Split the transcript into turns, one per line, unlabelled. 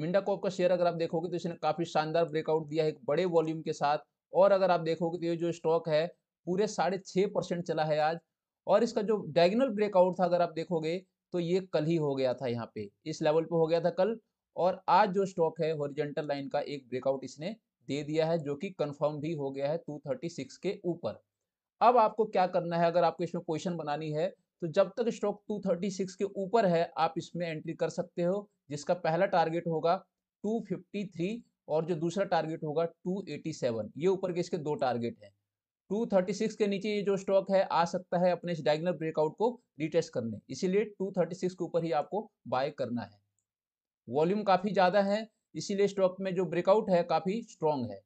Minda corp का share अगर आप देखोगे तो इसने काफ़ी शानदार ब्रेकआउट दिया है एक बड़े वॉल्यूम के साथ और अगर आप देखोगे तो ये जो स्टॉक है पूरे साढ़े छः परसेंट चला है आज और इसका जो डायगनल ब्रेकआउट था अगर आप देखोगे तो ये कल ही हो गया था यहाँ पे इस लेवल पे हो गया था कल और आज जो स्टॉक है हॉरिजेंटल लाइन का एक ब्रेकआउट इसने दे दिया है जो कि कंफर्म भी हो गया है 236 के ऊपर अब आपको क्या करना है अगर आपको इसमें पोजिशन बनानी है तो जब तक स्टॉक 236 के ऊपर है आप इसमें एंट्री कर सकते हो जिसका पहला टारगेट होगा 253 और जो दूसरा टारगेट होगा 287 ये ऊपर के इसके दो टारगेट हैं 236 के नीचे ये जो स्टॉक है आ सकता है अपने इस डायगनल ब्रेकआउट को रिटेस्ट करने इसीलिए 236 के ऊपर ही आपको बाय करना है वॉल्यूम काफ़ी ज़्यादा है इसीलिए स्टॉक में जो ब्रेकआउट है काफ़ी स्ट्रॉन्ग है